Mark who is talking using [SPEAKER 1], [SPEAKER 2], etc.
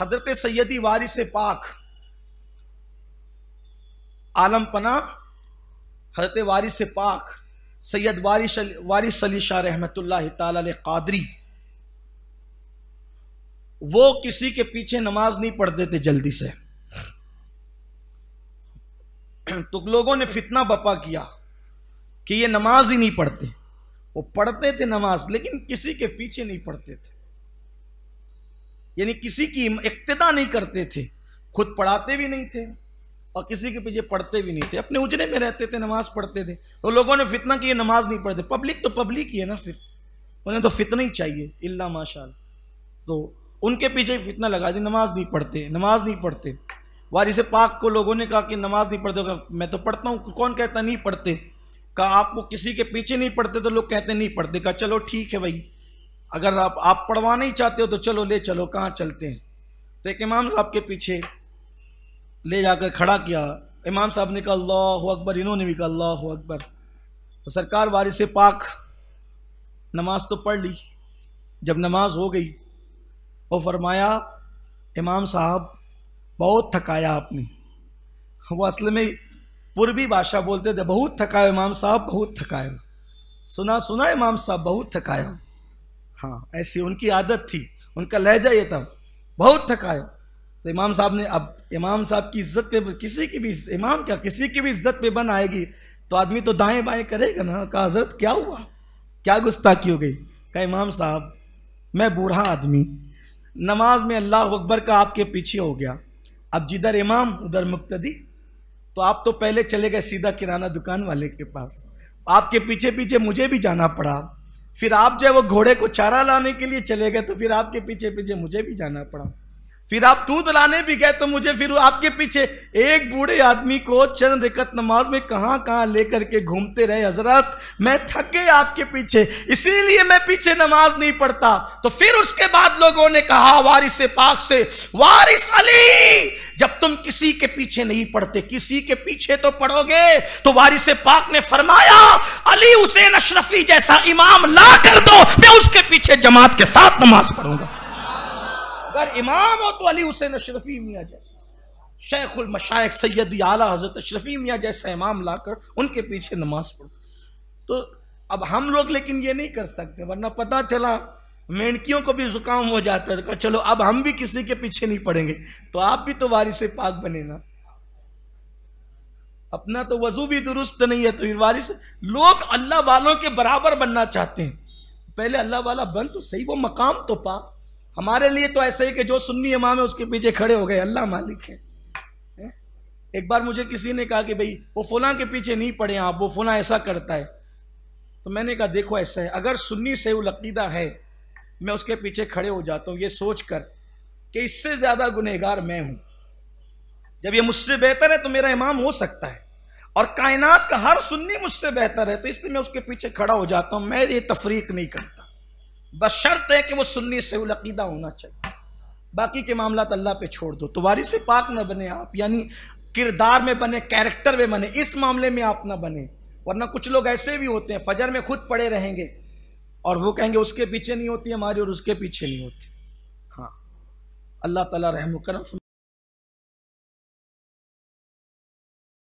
[SPEAKER 1] हजरत सैदी वारिस पाक आलम पना हजरत वारिस पाक सैयद वारिस वारिस अली शाह रहमत तदरी वो किसी के पीछे नमाज नहीं पढ़ते थे जल्दी से तो लोगों ने फितना बपा किया कि ये नमाज ही नहीं पढ़ते वो पढ़ते थे नमाज लेकिन किसी के पीछे नहीं पढ़ते थे यानी किसी की इक्तदा नहीं करते थे खुद पढ़ाते भी नहीं थे और किसी के पीछे पढ़ते भी नहीं थे अपने उजरे में रहते थे नमाज पढ़ते थे तो लोगों ने फितना की नमाज नहीं पढ़ते पब्लिक तो पब्लिक ही है ना फिर उन्हें तो फितना ही चाहिए इल्ला माशा तो उनके पीछे फितना लगा दी नमाज नहीं पढ़ते नमाज नहीं पढ़ते वारिस पाक को लोगों ने कहा कि नमाज नहीं पढ़ते मैं तो पढ़ता हूँ कौन कहता नहीं पढ़ते कहा आपको किसी के पीछे नहीं पढ़ते तो लोग कहते नहीं पढ़ते कहा चलो ठीक है भाई अगर आप आप पढ़वा नहीं चाहते हो तो चलो ले चलो कहाँ चलते हैं तो एक इमाम साहब के पीछे ले जाकर खड़ा किया इमाम साहब ने कहा अल्लाह अकबर इन्होंने भी कहा अल्लाह अकबर तो सरकार वारिस पाक नमाज तो पढ़ ली जब नमाज हो गई वो फरमाया इमाम साहब बहुत थकाया आपने वो असल में पूर्वी भाषा बोलते थे बहुत थकाए इमाम साहब बहुत थकाया सुना सुना इमाम साहब बहुत थकाया हाँ ऐसी उनकी आदत थी उनका लहजा ये था बहुत थकाया तो इमाम साहब ने अब इमाम साहब की इज्जत पे किसी की भी इमाम क्या किसी की भी इज्जत पे बन आएगी तो आदमी तो दाएं बाएं करेगा ना कहा हजरत क्या हुआ क्या गुस्ताखी हो गई कहा इमाम साहब मैं बूढ़ा आदमी नमाज में अल्लाह अकबर का आपके पीछे हो गया अब जिधर इमाम उधर मुक्तदी तो आप तो पहले चले गए सीधा किराना दुकान वाले के पास आपके पीछे पीछे मुझे भी जाना पड़ा फिर आप जो है वो घोड़े को चारा लाने के लिए चले गए तो फिर आपके पीछे पीछे मुझे भी जाना पड़ा फिर आप दूध लाने भी गए तो मुझे फिर आपके पीछे एक बूढ़े आदमी को चंद रिकत नमाज में कहाँ कहाँ लेकर के घूमते रहे हजरत मैं गए आपके पीछे इसीलिए मैं पीछे नमाज नहीं पढ़ता तो फिर उसके बाद लोगों ने कहा वारिस पाक से वारिस अली जब तुम किसी के पीछे नहीं पढ़ते किसी के पीछे तो पढ़ोगे तो वारिस पाक ने फरमाया अली उसे अशरफी जैसा इमाम ला कर दो मैं उसके पीछे जमात के साथ नमाज पढ़ूंगा अगर इमाम हो तो अली हुसैन अशरफी मियाँ जैसे शेखुल मशाइक सैयद आला हजरत अशरफी मियाँ जैसा इमाम लाकर उनके पीछे नमाज पढ़ो तो अब हम लोग लेकिन ये नहीं कर सकते वरना पता चला मेंढकियों को भी जुकाम हो जाता है चलो अब हम भी किसी के पीछे नहीं पड़ेंगे तो आप भी तो वारिस पाक बने ना अपना तो वजू भी दुरुस्त नहीं है तो वारिस लोग अल्लाह वालों के बराबर बनना चाहते हैं पहले अल्लाह वाला बन तो सही वो मकाम तो पा हमारे लिए तो ऐसे ही कि जो सुन्नी इमाम है उसके पीछे खड़े हो गए अल्लाह मालिक है एक बार मुझे किसी ने कहा कि भाई वो फुला के पीछे नहीं पड़े आप वो फुला ऐसा करता है तो मैंने कहा देखो ऐसा है अगर सुन्नी से उलकीदा है मैं उसके पीछे खड़े हो जाता हूँ ये सोच कर कि इससे ज़्यादा गुनहगार मैं हूँ जब ये मुझसे बेहतर है तो मेरा इमाम हो सकता है और कायनात का हर सुन्नी मुझसे बेहतर है तो इसलिए मैं उसके पीछे खड़ा हो जाता हूँ मैं ये तफरीक नहीं करता बस शर्त है कि वो सुन्नी से उलकीदा होना चाहिए बाकी के मामला अल्लाह पे छोड़ दो तुम्हारी से पाक ना बने आप यानी किरदार में बने कैरेक्टर में बने इस मामले में आप ना बने वरना कुछ लोग ऐसे भी होते हैं फजर में खुद पड़े रहेंगे और वो कहेंगे उसके पीछे नहीं होती हमारी और उसके पीछे नहीं होती हाँ अल्लाह तला रहम करम